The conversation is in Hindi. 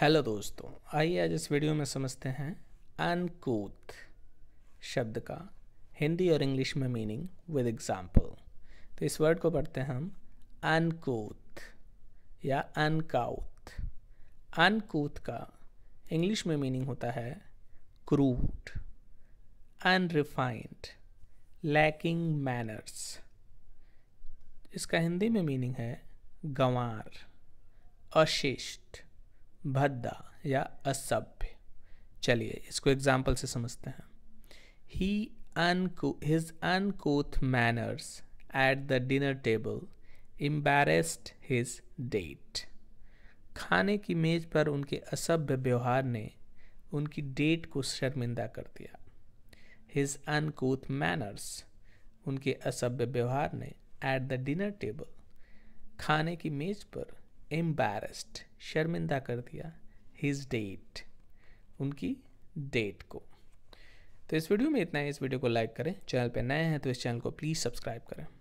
हेलो दोस्तों आइए आज इस वीडियो में समझते हैं अनकूत शब्द का हिंदी और इंग्लिश में मीनिंग विद एग्जाम्पल तो इस वर्ड को पढ़ते हैं हम अनकूत या अनकाउत अनकूत का इंग्लिश में मीनिंग होता है क्रूड अनरिफाइंड लैकिंग मैनर्स इसका हिंदी में मीनिंग है गंवार अशिष्ट भद्दा या असभ्य चलिए इसको एग्जाम्पल से समझते हैं he uncouth his uncouth manners at the dinner table embarrassed his date खाने की मेज पर उनके असभ्य व्यवहार ने उनकी डेट को शर्मिंदा कर दिया हिज अनकूथ मैनर्स उनके असभ्य व्यवहार ने एट द डिनर टेबल खाने की मेज पर एम्बेरस्ड शर्मिंदा कर दिया हिज डेट उनकी डेट को तो इस वीडियो में इतना ही इस वीडियो को लाइक करें चैनल पर नए हैं तो इस चैनल को प्लीज़ सब्सक्राइब करें